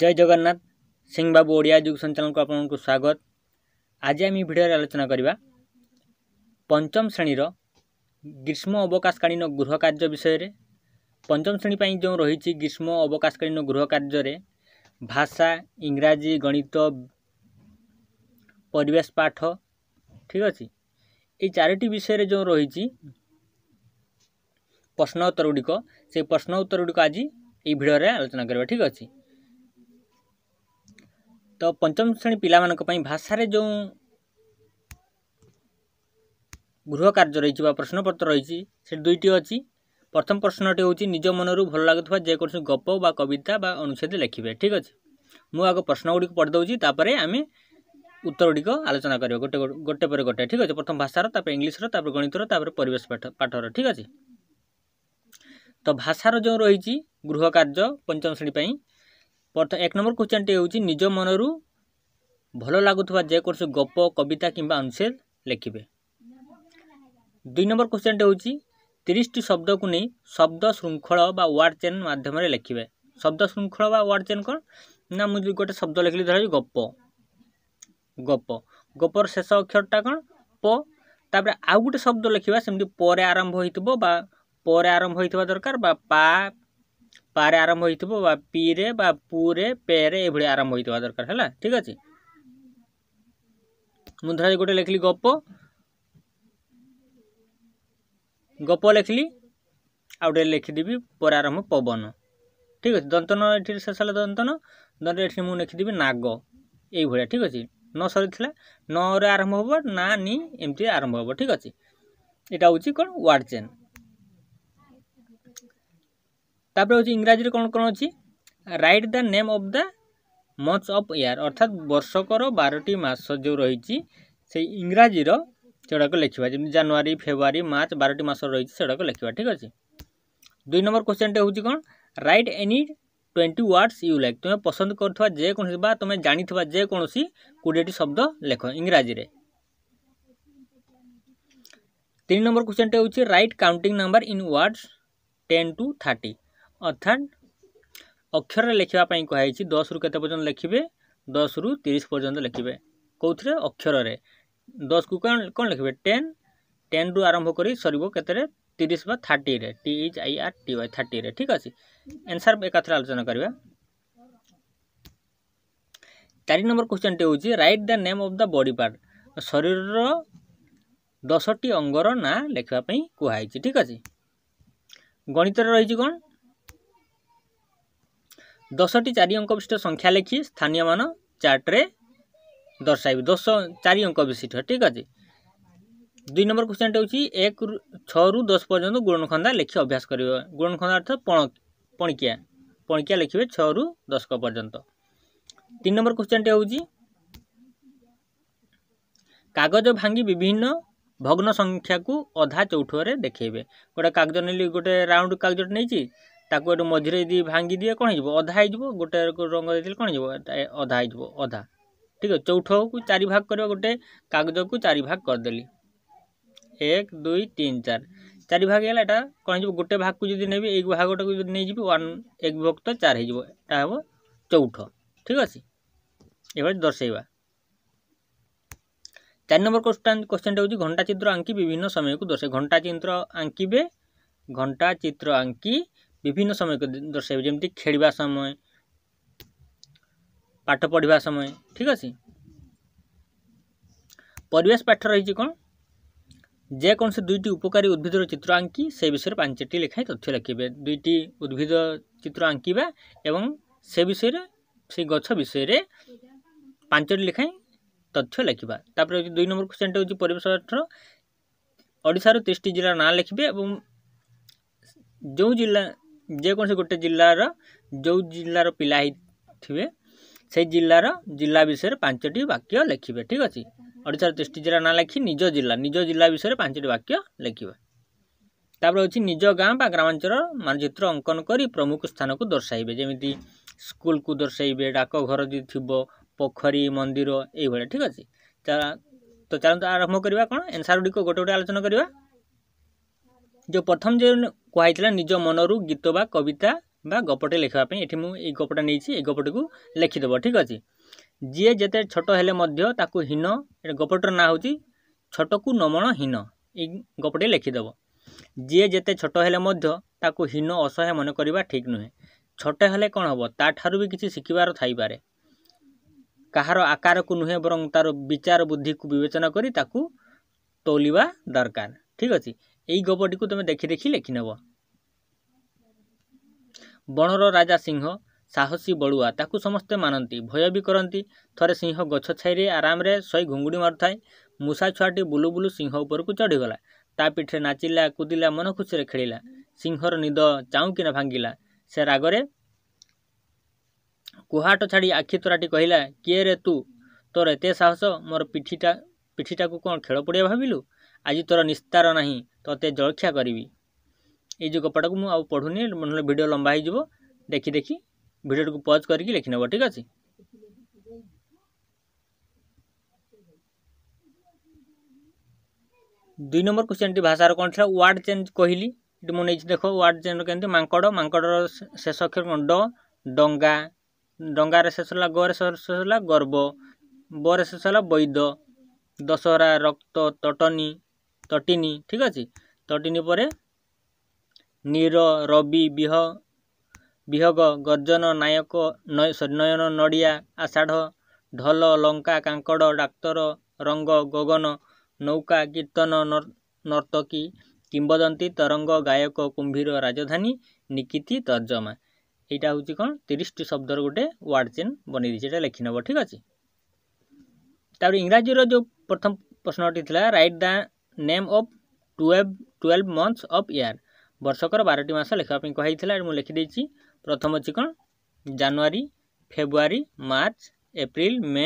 জয় জগন্নাথ সিং বাবু ওড়িয়া এজুকেশন চ্যানেলকে আপনার স্বাগত আজ আমি ভিডিওরে আলোচনা করা পঞ্চম শ্রেণীর গ্রীষ্ম অবকাশকালীন গৃহ কার্য বিষয়ের পঞ্চম শ্রেণী পাই যে রয়েছে গ্রীষ্ম অবকাশকালীন গৃহ কার্যরে ভাষা ইংরাজি গণিত পরিবেশ পাঠ ঠিক আছে এই চারোটি বিষয়ের যে রয়েছে প্রশ্ন উত্তর গুড়ি সেই প্রশ্ন উত্তর গুড়ি আজ এই ভিডিওরে আলোচনা করা ঠিক আছে ତ ପଞ୍ଚମ ଶ୍ରେଣୀ ପିଲାମାନଙ୍କ ପାଇଁ ଭାଷାରେ ଯେଉଁ ଗୃହ କାର୍ଯ୍ୟ ରହିଛି ବା ପ୍ରଶ୍ନପତ୍ର ରହିଛି ସେ ଦୁଇଟି ଅଛି ପ୍ରଥମ ପ୍ରଶ୍ନଟି ହେଉଛି ନିଜ ମନରୁ ଭଲ ଲାଗୁଥିବା ଯେକୌଣସି ଗପ ବା କବିତା ବା ଅନୁଚ୍ଛେଦ ଲେଖିବେ ଠିକ୍ ଅଛି ମୁଁ ଆଗ ପ୍ରଶ୍ନଗୁଡ଼ିକୁ ପଢ଼ିଦେଉଛି ତାପରେ ଆମେ ଉତ୍ତରଗୁଡ଼ିକ ଆଲୋଚନା କରିବା ଗୋଟେ ଗୋଟେ ପରେ ଗୋଟେ ଠିକ୍ ଅଛି ପ୍ରଥମ ଭାଷାର ତାପରେ ଇଂଲିଶର ତାପରେ ଗଣିତର ତାପରେ ପରିବେଶ ପାଠର ଠିକ୍ ଅଛି ତ ଭାଷାର ଯେଉଁ ରହିଛି ଗୃହ କାର୍ଯ୍ୟ ପଞ୍ଚମ ଶ୍ରେଣୀ ପାଇଁ અથ 1 નંબર ક્વેશ્ચન ટે હોચી નિજો મનરુ ભલો લાગતવા જે કરસુ ગોપો કવિતા કીબા અંસેલ લખિબે 2 નંબર ક્વેશ્ચન ટે હોચી 30 ટિ શબ્દ કુને શબ્દ શૃંખળ બા વર્ડ ચેન માધ્યમે લખિબે શબ્દ શૃંખળ બા વર્ડ ચેન કણ ના મુજી ગોટે શબ્દ લખી લે દરા ગોપો ગોપો ગોપોર શેષ અક્ષર તા કણ પો તાપર આ ગુટે શબ્દ લખીવા સેમ પોરે આરંભ હોઈ તબો બા પોરે આરંભ હોઈ તવા દરકાર બા પા ପାରେ ଆରମ୍ଭ ହୋଇଥିବ ବା ପିରେ ବା ପୁରେ ପେରେ ଏଭଳି ଆରମ୍ଭ ହୋଇଥିବା ଦରକାର ହେଲା ଠିକ୍ ଅଛି ମୁଁ ଧର ଗୋଟେ ଲେଖିଲି ଗପ ଗପ ଲେଖିଲି ଆଉ ଗୋଟେ ଲେଖିଦେବି ପରେ ଆରମ୍ଭ ପବନ ଠିକ୍ ଅଛି ଦନ୍ତନ ଏଠି ଶେଷ ହେଲା ଦନ୍ତନ ଦନ୍ତ ଏଠି ମୁଁ ଲେଖିଦେବି ନାଗ ଏଇଭଳିଆ ଠିକ୍ ଅଛି ନ ସରିଥିଲା ନରେ ଆରମ୍ଭ ହେବ ନା ନି ଏମିତି ଆରମ୍ଭ ହେବ ଠିକ୍ ଅଛି এটা হচ্ছে কোন ওয়ার্ড চেন তাপরে হচ্ছে ইংরাজির কোণ কোণ অছি write the name of the month of year অর্থাৎ বর্ষকর বারোটি মাস যে রয়েছে সেই ইংরাজির সেগুলো লেখা যেমন জানুয়ারি ফেব্রুয়ারি মার্চ বারোটি মাস রয়েছে সেগুলো লেখা ঠিক আছে দুই নম্বর কোশ্চেনটা হচ্ছে কোণ write any twenty words you like তুমি পছন্দ করুথা যেকোন বা তুমি জাঁথা যেকোন কোড়িয়েটি শব্দ লেখ ইংরাজি তিন নম্বর কোশ্চেনটা হচ্ছে write counting number in words ten to thirty অর্থাৎ অক্ষরে লেখিবা পাই কুহাইছি দশরু কেতে পর্যন্ত লেখিবে দশরু তিরিশ পর্যন্ত লেখিবে কোথায় অক্ষরের দশকু কম লেখিবে টেন টেন্রু আরম্ভ করে সরব কেতরে তিরিশ বা থার্টিরে T H I R T Y থার্টিরে ঠিক আছে এনসার একাথরে আলোচনা করা চারি নম্বর কোশ্চেনটি হচ্ছে write the name of the body part শরীরর দশটি অঙ্গর না লেখা কুহাইছি ঠিক আছে গণিতরে রয়েছে কোণ ଦଶଟି ଚାରି ଅଙ୍କ ବିଶିଷ୍ଟ ସଂଖ୍ୟା ଲେଖି ସ୍ଥାନୀୟମାନ ଚାର୍ଟରେ ଦର୍ଶାଇବି ଦଶ ଚାରି ଅଙ୍କ ବିଶିଷ୍ଟ ଠିକ୍ ଅଛି ଦୁଇ ନମ୍ବର କ୍ୱେଶ୍ଚନ୍ଟି ହେଉଛି ଏକରୁ ଛଅରୁ ଦଶ ପର୍ଯ୍ୟନ୍ତ ଗୁଣନଖନ୍ଦା ଲେଖି ଅଭ୍ୟାସ କରିବ ଗୁଣନଖନ୍ଦା ଅର୍ଥ ପଣ ପଣିକିଆ ପଣିକିଆ ଲେଖିବେ ଛଅରୁ ଦଶକ ପର୍ଯ୍ୟନ୍ତ ତିନି ନମ୍ବର କ୍ୱେଶ୍ଚନ୍ଟି ହେଉଛି କାଗଜ ଭାଙ୍ଗି ବିଭିନ୍ନ ଭଗ୍ନ ସଂଖ୍ୟାକୁ ଅଧା ଚଉଠୁଆରେ ଦେଖେଇବେ ଗୋଟେ କାଗଜ ନେଲି ଗୋଟେ ରାଉଣ୍ଡ କାଗଜଟେ ନେଇଛି ତାକୁ ଏଠୁ ମଝିରେ ଯଦି ଭାଙ୍ଗିଦିଏ କ'ଣ ହେଇଯିବ ଅଧା ହେଇଯିବ ଗୋଟେ ରଙ୍ଗ ଦେଇଦେଲେ କ'ଣ ହେଇଯିବ ଅଧା ହେଇଯିବ ଅଧା ଠିକ୍ ଅଛି ଚଉଠକୁ ଚାରି ଭାଗ କରିବ ଗୋଟେ କାଗଜକୁ ଚାରି ଭାଗ କରିଦେଲି ଏକ ଦୁଇ ତିନି ଚାରି ଚାରି ଭାଗ ହେଲା ଏଇଟା କ'ଣ ହେଇଯିବ ଗୋଟେ ଭାଗକୁ ଯଦି ନେବି ଏଇ ଭାଗଟାକୁ ଯଦି ନେଇଯିବି ୱାନ୍ ଏକ ବିଭକ୍ତ ଚାରି ହେଇଯିବ ଏଇଟା ହେବ ଚଉଠ ଠିକ୍ ଅଛି ଏଭଳି ଦର୍ଶାଇବା ଚାରି ନମ୍ବର କୋଶ୍ଚେନ୍ଟା ହେଉଛି ଘଣ୍ଟା ଚିତ୍ର ଆଙ୍କି ବିଭିନ୍ନ ସମୟକୁ ଦର୍ଶାଇ ଘଣ୍ଟା ଚିତ୍ର ଆଙ୍କିବେ ଘଣ୍ଟା ଚିତ୍ର ଆଙ୍କି বিভিন্ন সময়কে দর্শাইবে যেমি খেলা সময় পাঠ পড়া সময় ঠিক আছে পরিবেশ পাঠ রয়েছে কোণ যেকোনসি দুইটি উপকারী উদ্ভিদর চিত্র আঙ্কি সে বিষয়ে পাঁচটি লেখায় তথ্য লিখবে দুইটি উদ্ভিদ চিত্র আঙ্কিবা এবং সে বিষয়ে সেই গছ বিষয়ে পাঁচটি লেখায় তথ্য লিখবা তারপরে হচ্ছে দুই নম্বর কোশ্চেনটা হচ্ছে পরিবেশ পাঠ ଓଡ଼ିଶାର ତିରିଶଟି ଜିଲ୍ଲାର ନାଁ ଲେଖିବେ ଏବଂ ଯେଉଁ ଜିଲ୍ଲା ଯେକୌଣସି ଗୋଟେ ଜିଲ୍ଲାର ଯେଉଁ ଜିଲ୍ଲାର ପିଲା ହେଇଥିବେ ସେଇ ଜିଲ୍ଲାର ଜିଲ୍ଲା ବିଷୟରେ ପାଞ୍ଚଟି ବାକ୍ୟ ଲେଖିବେ ଠିକ୍ ଅଛି ଓଡ଼ିଶାର ତିରିଶଟି ଜିଲ୍ଲା ନାଁ ଲେଖି ନିଜ ଜିଲ୍ଲା ନିଜ ଜିଲ୍ଲା ବିଷୟରେ ପାଞ୍ଚଟି ବାକ୍ୟ ଲେଖିବେ ତାପରେ ହେଉଛି ନିଜ ଗାଁ ବା ଗ୍ରାମାଞ୍ଚଳର ମାନଚିତ୍ର ଅଙ୍କନ କରି ପ୍ରମୁଖ ସ୍ଥାନକୁ ଦର୍ଶାଇବେ ଯେମିତି ସ୍କୁଲକୁ ଦର୍ଶାଇବେ ଡାକଘର ଯଦି ଥିବ ପୋଖରୀ ମନ୍ଦିର ଏଇଭଳିଆ ଠିକ୍ ଅଛି ତ ଚାଲନ୍ତୁ ଆରମ୍ଭ କରିବା କ'ଣ ଏନ୍ସାର ଗୁଡ଼ିକ ଗୋଟେ ଗୋଟେ ଆଲୋଚନା କରିବା ଯେଉଁ ପ୍ରଥମ ଯେଉଁ କୁହାଯାଇଥିଲା ନିଜ ମନରୁ ଗୀତ ବା କବିତା ବା ଗପଟେ ଲେଖିବା ପାଇଁ ଏଠି ମୁଁ ଏଇ ଗପଟା ନେଇଛି ଏଇ ଗପଟିକୁ ଲେଖିଦେବ ଠିକ୍ ଅଛି ଯିଏ ଯେତେ ଛୋଟ ହେଲେ ମଧ୍ୟ ତାକୁ ହୀନ ଏଇଟା ଗପଟିର ନାଁ ହେଉଛି ଛୋଟକୁ ନମଣ ହୀନ ଏଇ ଗପଟି ଲେଖିଦେବ ଯିଏ ଯେତେ ଛୋଟ ହେଲେ ମଧ୍ୟ ତାକୁ ହୀନ ଅସହାୟ ମନେ କରିବା ଠିକ୍ ନୁହେଁ ଛୋଟ ହେଲେ କ'ଣ ହେବ ତା'ଠାରୁ ବି କିଛି ଶିଖିବାର ଥାଇପାରେ କାହାର ଆକାରକୁ ନୁହେଁ ବରଂ ତା'ର ବିଚାର ବୁଦ୍ଧିକୁ ବିବେଚନା କରି ତାକୁ ତୋଲିବା ଦରକାର ଠିକ୍ ଅଛି ଏଇ ଗପଟିକୁ ତୁମେ ଦେଖି ଦେଖି ଲେଖିନେବ ବଣର ରାଜା ସିଂହ ସାହସୀ ବଳୁଆ ତାକୁ ସମସ୍ତେ ମାନନ୍ତି ଭୟ ବି କରନ୍ତି ଥରେ ସିଂହ ଗଛ ଛାଇରେ ଆରାମରେ ଶହେ ଘୁଙ୍ଗୁଡ଼ି ମାରୁଥାଏ ମୂଷା ଛୁଆଟି ବୁଲୁ ବୁଲୁ ସିଂହ ଉପରକୁ ଚଢ଼ିଗଲା ତା ପିଠିରେ ନାଚିଲା କୁଦିଲା ମନ ଖୁସିରେ ଖେଳିଲା ସିଂହର ନିଦ ଚାହୁଁକିନା ଭାଙ୍ଗିଲା ସେ ରାଗରେ କୁହାଟ ଛାଡ଼ି ଆଖି ତୋରାଟି କହିଲା କିଏ ରେ ତୁ ତୋର ଏତେ ସାହସ ମୋର ପିଠିଟା ପିଠିଟାକୁ କ'ଣ ଖେଳ ପଡ଼ିଆ ଭାବିଲୁ ଆଜି ତୋର ନିସ୍ତାର ନାହିଁ ତୋତେ ଜଳଖିଆ କରିବି এই যে গপাটাকে মু আউ পড়ুনি নহলে ভিডিও লম্বা হয়ে যাব দেখি দেখি ভিডিওটাকে পজ করিকি লিখি নেব ঠিক আছে দুই নম্বর কোশ্চেনটি ভাষার কোণ লা ওয়ার্ড চেঞ্জ কহিলি এটি মু নেছি দেখো ওয়ার্ড চেঞ্জ কেমতি মাঙ্কড় মাঙ্কড়র শেষ অক্ষর কোণ ড ডঙ্গা ডঙ্গার শেষ হল গরে শেষ হল গর্ব বরে শেষ হল বৈদ দশহরা রক্ত তটনি তটিনী ঠিক আছে তটিনী পরে ନୀର ରବି ବିହ ବିହଗ ଗର୍ଜନ ନାୟକ ନୟନ ନଡ଼ିଆ ଆଷାଢ଼ ଢୋଲ ଲଙ୍କା କାଙ୍କଡ଼ ଡାକ୍ତର ରଙ୍ଗ ଗଗନ ନୌକା କୀର୍ତ୍ତନ ନର୍ତ୍ତକୀ କିମ୍ବଦନ୍ତୀ ତରଙ୍ଗ ଗାୟକ କୁମ୍ଭୀର ରାଜଧାନୀ ନିକିତି ତର୍ଜମା ଏଇଟା ହେଉଛି କ'ଣ ତିରିଶଟି ଶବ୍ଦର ଗୋଟେ ୱାର୍ଡ଼ ଚେନ୍ ବନେଇ ଦେଇଛି ଏଇଟା ଲେଖିନେବ ଠିକ୍ ଅଛି ତାପରେ ଇଂରାଜୀର ଯେଉଁ ପ୍ରଥମ ପ୍ରଶ୍ନଟି ଥିଲା write the name of twelve twelve months of year ବର୍ଷକର ବାରଟି ମାସ ଲେଖିବା ପାଇଁ କୁହାଯାଇଥିଲା ମୁଁ ଲେଖିଦେଇଛି ପ୍ରଥମ ଅଛି କ'ଣ January February March April May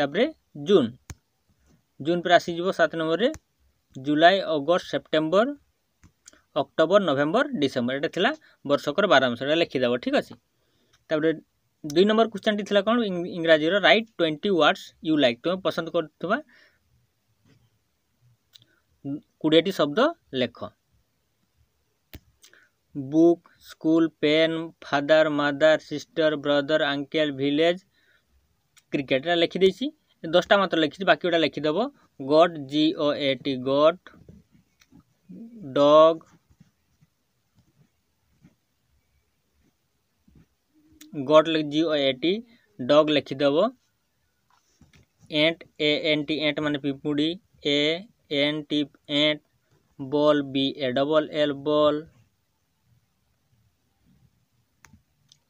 ତାପରେ ଜୁନ୍ ଜୁନ୍ ପରେ ଆସିଯିବ ସାତ ନମ୍ବରରେ July August September October November December ଏଇଟା ଥିଲା ବର୍ଷକର ବାର ମାସ ଏଇଟା ଲେଖିଦେବ ଠିକ୍ ଅଛି ତାପରେ ଦୁଇ ନମ୍ବର କ୍ୱେଶ୍ଚନଟି ଥିଲା କ'ଣ ଇଂରାଜୀର write twenty words you like ତୁମେ ପସନ୍ଦ କରୁଥିବା କୋଡ଼ିଏଟି ଶବ୍ଦ ଲେଖ book school pen father mother sister brother uncle village କ୍ରିକେଟ୍ଟା ଲେଖିଦେଇଛି ଦଶଟା ମାତ୍ର ଲେଖିଛି ବାକି ଗୁଡ଼ା ଲେଖିଦେବ goat G O A T goat dog goat G O A T dog लिखिदेव ant A N T ant मान पिपुड़ी ए एन टिप एट ball B A double L ball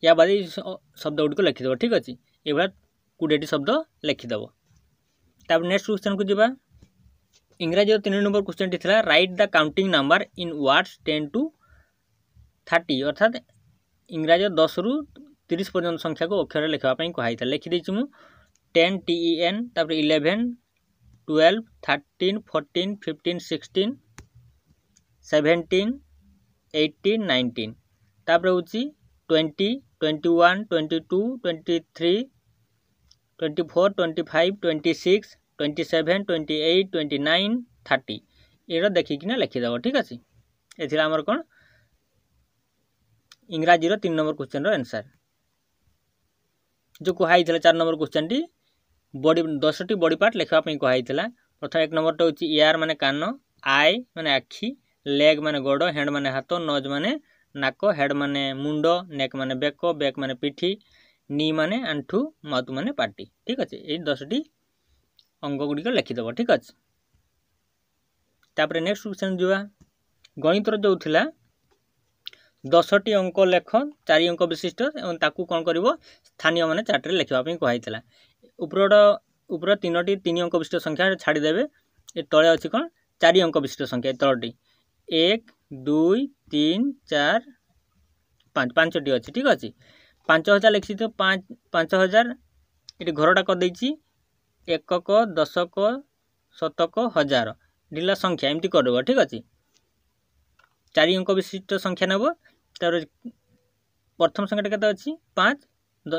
या बाद शब्द गुड़ी लिखिदेव ठीक अच्छे ये कोड़ेटी शब्द लिखिदेव तापर नेक्स्ट क्वेश्चन को जी इंग्राजी तीन नंबर क्वेश्चन टी था write the counting number in words ten to thirty अर्थात इंग्राजी दस रु तीस पर्यटन संख्या को अक्षर लिखापी कहुई लिखिदे मुझे टेन टी एन e, तापर eleven twelve thirteen fourteen fifteen sixteen seventeen eighteen nineteen ତାପରେ ହେଉଛି twenty twenty one twenty two twenty three twenty four twenty five twenty six twenty seven twenty eight twenty nine thirty ଏଇଟା ଦେଖିକିନା ଲେଖିଦେବ ଠିକ୍ ଅଛି ଏଥିରେ ଆମର କ'ଣ ଇଂରାଜୀର ତିନି ନମ୍ବର କ୍ୱେଶ୍ଚନ୍ର ଆନ୍ସର୍ ଯେଉଁ କୁହାହେଇଥିଲା ଚାରି ନମ୍ବର କ୍ୱେଶ୍ଚନ୍ଟି বডি দশটি বডি পার্ট লেখা কুহাই প্রথম এক নম্বরটা হচ্ছে ইয়ার মানে কান আই মানে আখি লেগ মানে গোড় হ্যাড মানে হাত নজ মানে নাক হেড মানে মুন্ড নেক মানে বেক বেক মানে পিঠি নি মানে আঁঠু মাউথ মানে পাটি ঠিক আছে এই দশটি অঙ্গগুড়ি লেখিদেব ঠিক আছে তাপরে নেক্সট কোশ্চেন যা গণিতর যে দশটি অঙ্ক লেখ চারি অঙ্ক বিশিষ্ট এবং তাকে কম করব স্থানীয় মানে চার্টে লেখা কুহাই ଉପରର ଉପର ତିନୋଟି ତିନି ଅଙ୍କ ବିଶିଷ୍ଟ ସଂଖ୍ୟା ଛାଡ଼ିଦେବେ ଏ ତଳେ ଅଛି କ'ଣ ଚାରି ଅଙ୍କ ବିଶିଷ୍ଟ ସଂଖ୍ୟା ଏ ତଳଟି ଏକ ଦୁଇ ତିନି ଚାରି ପାଞ୍ଚ ପାଞ୍ଚଟି ଅଛି ଠିକ୍ ଅଛି ପାଞ୍ଚ ହଜାର ଲେଖିଥିବ ପାଞ୍ଚ ହଜାର ଏଠି ଘରଟା କରିଦେଇଛି ଏକକ ଦଶକ ଶତକ ହଜାର ଢିଲା ସଂଖ୍ୟା ଏମିତି କରିଦେବ ଠିକ୍ ଅଛି ଚାରି ଅଙ୍କ ବିଶିଷ୍ଟ ସଂଖ୍ୟା ନେବ ତା'ପରେ ପ୍ରଥମ ସଂଖ୍ୟାଟା କେତେ ଅଛି ପାଞ୍ଚ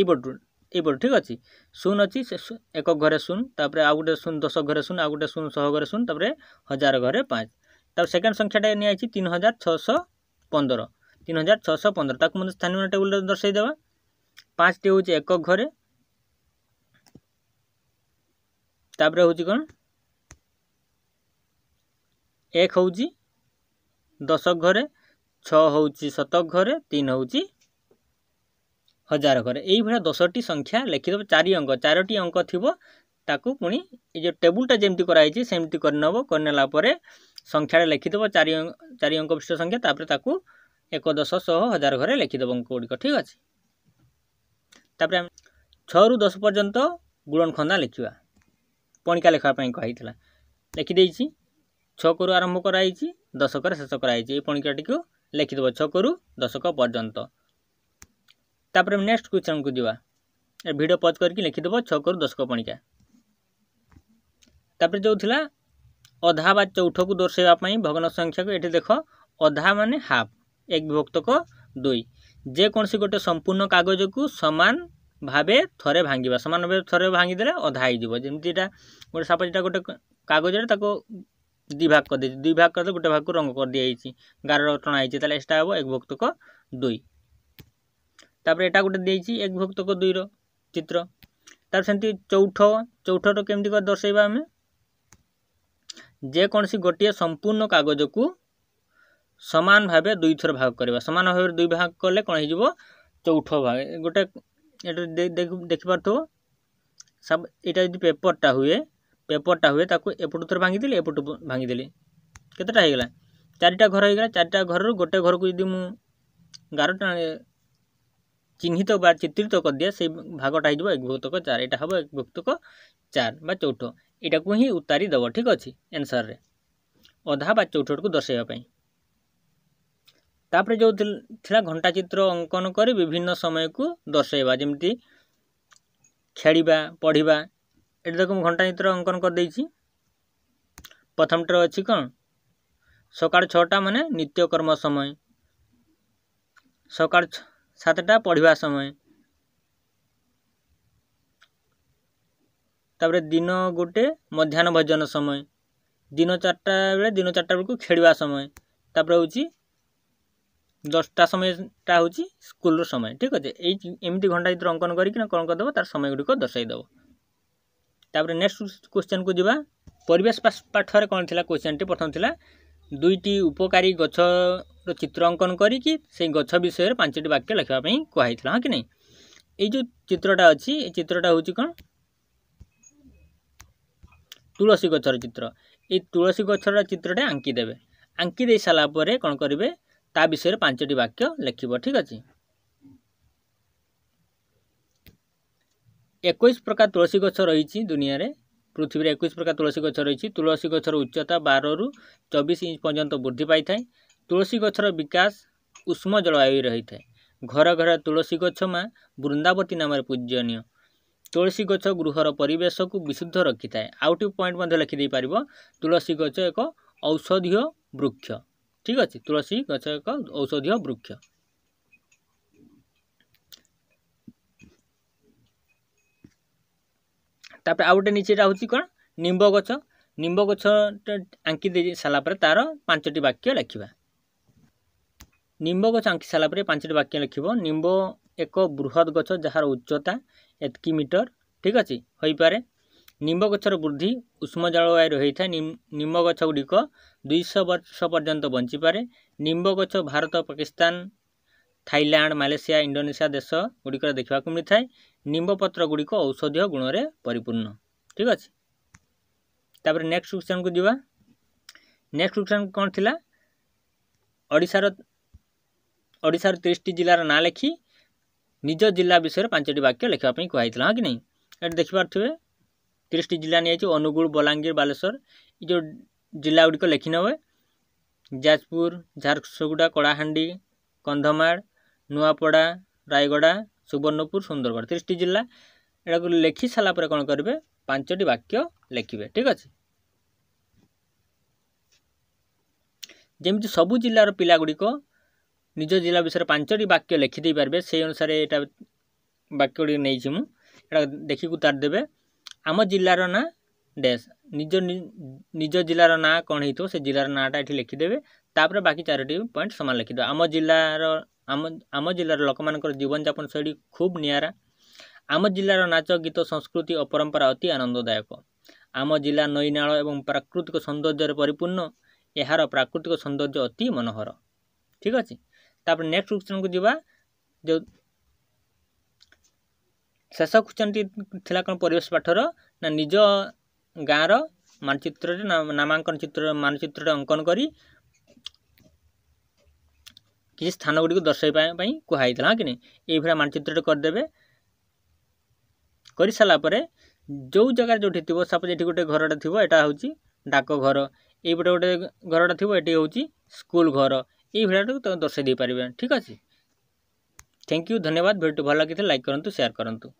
ଏଇ ପଟରୁ এইপରି ଠିକ୍ ଅଛି ଶୂନ ଅଛି ଏକ ଘରେ ଶୂନ ତାପରେ ଆଉ ଗୋଟେ ଶୂନ ଦଶ ଘରେ ଶୂନ ଆଉ ଗୋଟେ ଶୂନ ଶହ ଘରେ ଶୂନ ତାପରେ ହଜାର ଘରେ ପାଞ୍ଚ ତାପରେ ସେକେଣ୍ଡ ସଂଖ୍ୟାଟା ନିଆହେଇଛି ତିନି ହଜାର ଛଅଶହ ପନ୍ଦର ତିନି ହଜାର ଛଅଶହ ପନ୍ଦର ତାକୁ ମଧ୍ୟ ସ୍ଥାନୀୟ ଟେବୁଲରେ ଦର୍ଶାଇଦେବା ପାଞ୍ଚଟି ହେଉଛି ଏକ ଘରେ ତାପରେ ହେଉଛି କ'ଣ এক ହେଉଛି ଦଶ ଘରେ ଛଅ ହେଉଛି ଶତକ ଘରେ ତିନି ହେଉଛି ହଜାର ଘର ଏଇଭଳିଆ ଦଶଟି ସଂଖ୍ୟା ଲେଖିଦେବ ଚାରି ଅଙ୍କ ଚାରୋଟି ଅଙ୍କ ଥିବ ତାକୁ ପୁଣି ଏ ଯେଉଁ ଟେବୁଲ୍ଟା ଯେମିତି କରାହେଇଛି ସେମିତି କରିନେବ କରିନେଲା ପରେ ସଂଖ୍ୟାଟା ଲେଖିଦେବ ଚାରି ଚାରି ଅଙ୍କ ବିଶିଷ୍ଟ ସଂଖ୍ୟା ତାପରେ ତାକୁ ଏକ ଦଶ ଶହ ହଜାର ଘରେ ଲେଖିଦେବ ଅଙ୍କ ଗୁଡ଼ିକ ଠିକ୍ ଅଛି ତାପରେ ଆମେ ଛଅରୁ ଦଶ ପର୍ଯ୍ୟନ୍ତ ଗୁଣନଖନ୍ଦା ଲେଖିବା ପଣିକା ଲେଖିବା ପାଇଁ କୁହାହେଇଥିଲା ଲେଖିଦେଇଛି ଛଅକରୁ ଆରମ୍ଭ କରାହେଇଛି ଦଶକରେ ଶେଷ କରାହେଇଛି ଏ ପଣିକାଟିକୁ ଲେଖିଦେବ ଛଅକରୁ ଦଶକ ପର୍ଯ୍ୟନ୍ତ ତାପରେ ନେକ୍ସଟ କ୍ୱେଶ୍ଚନକୁ ଯିବା ଭିଡ଼ିଓ ପଜ୍ କରିକି ଲେଖିଦେବ ଛକରୁ ଦଶକ ପଣିକା ତାପରେ ଯେଉଁ ଥିଲା ଅଧା ବା ଚୌଠକୁ ଦର୍ଶାଇବା ପାଇଁ ଭଗ୍ନ ସଂଖ୍ୟାକୁ ଏଠି ଦେଖ ଅଧା ମାନେ ହାଫ୍ ଏକ ବିଭକ୍ତକ ଦୁଇ ଯେକୌଣସି ଗୋଟେ ସମ୍ପୂର୍ଣ୍ଣ କାଗଜକୁ ସମାନ ଭାବେ ଥରେ ଭାଙ୍ଗିବା ସମାନ ଭାବେ ଥରେ ଭାଙ୍ଗିଦେଲେ ଅଧା ହେଇଯିବ ଯେମିତି ଏଇଟା ଗୋଟେ ସପୋଜ୍ ଏଇଟା ଗୋଟେ କାଗଜରେ ତାକୁ ଦୁଇ ଭାଗ କରିଦେଇଛି ଦୁଇ ଭାଗ କରିଦେଲେ ଗୋଟେ ଭାଗକୁ ରଙ୍ଗ କରିଦିଆଯାଇଛି ଗାର ଟଣା ହେଇଛି ତାହେଲେ ଏକ୍ସଟ୍ରା ହେବ ଏକ ବିଭକ୍ତକ ଦୁଇ তাপরে এটা গোটে দিয়েছি এক ভক্তক দুইর চিত্র তার সেମିତି চৌঠ চৌঠর কেমতি করে দর্শাইবা আমি যেকোনসি গোটিয়ে সম্পূর্ণ কাগজকু সমান ভাবে দুইথর ভাগ করা সমান ভাবে দুই ভাগ কলে কোণ হয়ে যাব চৌঠ ভাগ গোটে এটা দেখিপারথব সব এটা যদি পেপরটা হুয়ে পেপরটা হুয়ে তাকে এপটু থর ভাঙিদেলি এপটু ভাঙিদেলি কতটা হয়ে গেল চারিটা ঘর হয়ে গেল চারিটা ঘরর গোটে ঘরক যদি মু গারটা চিহ্নিত বা চিত্রিত দিয়ে সেই ভাগটা হয়ে এক ভুক্তক চার এটা হব এক ভুক্তক চার বা চৌঠ এটাকু হি উত্তারি দেব ঠিক আছে আনসর্রে অধা বা চৌঠটু দর্শাইবা তাপরে যে ঘণ্টা চিত্র অঙ্কন করে বিভিন্ন সময়কু দর্শাইবা যেমি খেলা পড়া এটা দেখো ঘণ্টা চিত্র অঙ্কন করেদেছি প্রথমটার অছি কণ সকাল ছটা মানে নিত্যকর্ম সময় সকাল সাতটা পড়া সময় তাপরে দিন গোটে মধ্যাহ্ন ভোজন সময় দিন চারটা বেড়ে দিন চারটা বেড়ে খেলা সময় তাপরে হচ্ছে দশটা সময়টা হচ্ছে স্কুলর সময় ঠিক আছে এই এমতি ঘন্টা ভিতরে অঙ্কন করি না কম করেদেব তার সময়গুড়ি দর্শাই দেব তাপরে নেক্সট কোশ্চেন কু যা পরিবেশ পাঠরে কোশ্চেনটি প্রথম লা দুইটি উপকারী গছ চিত্র অঙ্কন করিকি সেই গছ বিষয়ে পাঁচটি বাক্য লেখা কুহাইলা হ্যাঁ কি না এই যে চিত্রটা অছি এই চিত্রটা হচ্ছে কোণ তুলসী গছর চিত্র এই তুলসী গছর চিত্রটা আঙ্কি দেবে আঙ্কি দিয়ে সারা পরে কোণ করবে তা বিষয়ে পাঁচটি বাক্য লেখব ঠিক আছে ଏକୋଇଶ ପ୍ରକାର ତୁଳସୀ ଗଛ ରହିଛି ଦୁନିଆରେ ପୃଥିବୀରେ ଏକୋଇଶ ପ୍ରକାର ତୁଳସୀ ଗଛ ରହିଛି ତୁଳସୀ ଗଛର ଉଚ୍ଚତା ବାରରୁ ଚବିଶ ଇଞ୍ଚ ପର୍ଯ୍ୟନ୍ତ ବୃଦ୍ଧି ପାଇଥାଏ ତୁଳସୀ ଗଛର ବିକାଶ ଉଷ୍ମ ଜଳବାୟୁ ରହିଥାଏ ଘର ଘର ତୁଳସୀ ଗଛ ମା' ବୃନ୍ଦାବତୀ ନାମରେ ପୂଜନୀୟ ତୁଳସୀ ଗଛ ଗୃହର ପରିବେଶକୁ ବିଶୁଦ୍ଧ ରଖିଥାଏ ଆଉ ଟି ପଏଣ୍ଟ ମଧ୍ୟ ଲେଖିଦେଇପାରିବ ତୁଳସୀ ଗଛ ଏକ ଔଷଧୀୟ ବୃକ୍ଷ ଠିକ୍ ଅଛି ତୁଳସୀ ଗଛ ଏକ ଔଷଧୀୟ ବୃକ୍ଷ ତାପରେ ଆଉ ଗୋଟେ ନିଚେଟା ହେଉଛି କ'ଣ ନିମ୍ବ ଗଛ ନିମ୍ବ ଗଛ ଆଙ୍କି ଦେଇ ସାରିଲା ପରେ ତା'ର ପାଞ୍ଚଟି ବାକ୍ୟ ଲେଖିବା ନିମ୍ବକୁ ଚାଙ୍କି ସାରିଲା ପରେ ପାଞ୍ଚଟି ବାକ୍ୟ ଲେଖିବ ନିମ୍ବ ଏକ ବୃହତ ଗଛ ଯାହାର ଉଚ୍ଚତା ଏତିକି ମିଟର ଠିକ୍ ଅଛି ହୋଇପାରେ ନିମ୍ବ ଗଛର ବୃଦ୍ଧି ଉଷ୍ମ ଜଳବାୟୁରେ ହୋଇଥାଏ ନିମ୍ବ ଗଛ ଗୁଡ଼ିକ ଦୁଇଶହ ବର୍ଷ ପର୍ଯ୍ୟନ୍ତ ବଞ୍ଚିପାରେ ନିମ୍ବ ଗଛ Bharat Pakistan Thailand Malaysia Indonesia ଦେଶ ଗୁଡ଼ିକରେ ଦେଖିବାକୁ ମିଳିଥାଏ ନିମ୍ବ ପତ୍ର ଗୁଡ଼ିକ ଔଷଧୀୟ ଗୁଣରେ ପରିପୂର୍ଣ୍ଣ ଠିକ୍ ଅଛି ତାପରେ ନେକ୍ସଟ କ୍ୱେଶ୍ଚନକୁ ଯିବା ନେକ୍ସଟ କ୍ୱେଶ୍ଚନ କ'ଣ ଥିଲା ଓଡ଼ିଶାର ଓଡ଼ିଶାର ତିରିଶଟି ଜିଲ୍ଲାର ନାଁ ଲେଖି ନିଜ ଜିଲ୍ଲା ବିଷୟରେ ପାଞ୍ଚଟି ବାକ୍ୟ ଲେଖିବା ପାଇଁ କୁହାଯାଇଥିଲା ହଁ କି ନାହିଁ ଏଠି ଦେଖିପାରୁଥିବେ ତିରିଶଟି ଜିଲ୍ଲା ନିଆଯାଇଛି ଅନୁଗୁଳ ବଲାଙ୍ଗୀର ବାଲେଶ୍ୱର ଏ ଯେଉଁ ଜିଲ୍ଲା ଗୁଡ଼ିକ ଲେଖି ନେବେ ଯାଜପୁର ଝାରସୁଗୁଡ଼ା କଳାହାଣ୍ଡି କନ୍ଧମାଳ ନୂଆପଡ଼ା ରାୟଗଡ଼ା ସୁବର୍ଣ୍ଣପୁର ସୁନ୍ଦରଗଡ଼ ତିରିଶଟି ଜିଲ୍ଲା ଏଟାକୁ ଲେଖି ସାରିଲା ପରେ କ'ଣ କରିବେ ପାଞ୍ଚଟି ବାକ୍ୟ ଲେଖିବେ ଠିକ୍ ଅଛି ଯେମିତି ସବୁ ଜିଲ୍ଲାର ପିଲାଗୁଡ଼ିକ ନିଜ ଜିଲ୍ଲା ବିଷୟରେ ପାଞ୍ଚଟି ବାକ୍ୟ ଲେଖିଦେଇପାରିବେ ସେଇ ଅନୁସାରେ ଏଇଟା ବାକ୍ୟ ଗୁଡ଼ିକ ନେଇଛି ମୁଁ ଏଇଟା ଦେଖିକି ଉତାରି ଦେବେ ଆମ ଜିଲ୍ଲାର ନାଁ ଡ୍ୟାସ୍ ନିଜ ନିଜ ଜିଲ୍ଲାର ନାଁ କ'ଣ ହେଇଥିବ ସେ ଜିଲ୍ଲାର ନାଁଟା ଏଠି ଲେଖିଦେବେ ତାପରେ ବାକି ଚାରୋଟି ପଏଣ୍ଟ ସମାନ ଲେଖିଦେବେ ଆମ ଜିଲ୍ଲାର ଆମ ଆମ ଜିଲ୍ଲାର ଲୋକମାନଙ୍କର ଜୀବନଯାପନ ଶୈଳୀ ଖୁବ୍ ନିଆରା ଆମ ଜିଲ୍ଲାର ନାଚ ଗୀତ ସଂସ୍କୃତି ଓ ପରମ୍ପରା ଅତି ଆନନ୍ଦଦାୟକ ଆମ ଜିଲ୍ଲା ନଈନାଳ ଏବଂ ପ୍ରାକୃତିକ ସୌନ୍ଦର୍ଯ୍ୟରେ ପରିପୂର୍ଣ୍ଣ ଏହାର ପ୍ରାକୃତିକ ସୌନ୍ଦର୍ଯ୍ୟ ଅତି ମନୋହର ଠିକ୍ ଅଛି ତାପରେ ନେକ୍ସଟ କ୍ୱେଶ୍ଚନକୁ ଯିବା ଯେଉଁ ଶେଷ କ୍ୱେଶ୍ଚନଟି ଥିଲା କ'ଣ ପରିବେଶ ପାଠର ନା ନିଜ ଗାଁର ମାନଚିତ୍ରରେ ନାମାଙ୍କନ ଚିତ୍ର ମାନଚିତ୍ରରେ ଅଙ୍କନ କରି କିଛି ସ୍ଥାନ ଗୁଡ଼ିକୁ ଦର୍ଶାଇବା ପାଇଁ କୁହାହେଇଥିଲା ହଁ କି ନାହିଁ ଏଇଭଳିଆ ମାନଚିତ୍ରଟେ କରିଦେବେ କରିସାରିଲା ପରେ ଯେଉଁ ଜାଗାରେ ଯେଉଁଠି ଥିବ ସପୋଜ୍ ଏଠି ଗୋଟେ ଘରଟା ଥିବ ଏଇଟା ହେଉଛି ଡାକ ଘର ଏଇପଟେ ଗୋଟେ ଘରଟା ଥିବ ଏଠି ହେଉଛି ସ୍କୁଲ ଘର এই ভিডিওটিକୁ ତୁମେ ଦର୍ଶାଇ ଦେଇପାରିବେ ଠିକ୍ ଅଛି ଥ୍ୟାଙ୍କ ୟୁ ଧନ୍ୟବାଦ ଭିଡ଼ିଓଟି ଭଲ ଲାଗିଥିଲେ ଲାଇକ୍ କରନ୍ତୁ ସେୟାର କରନ୍ତୁ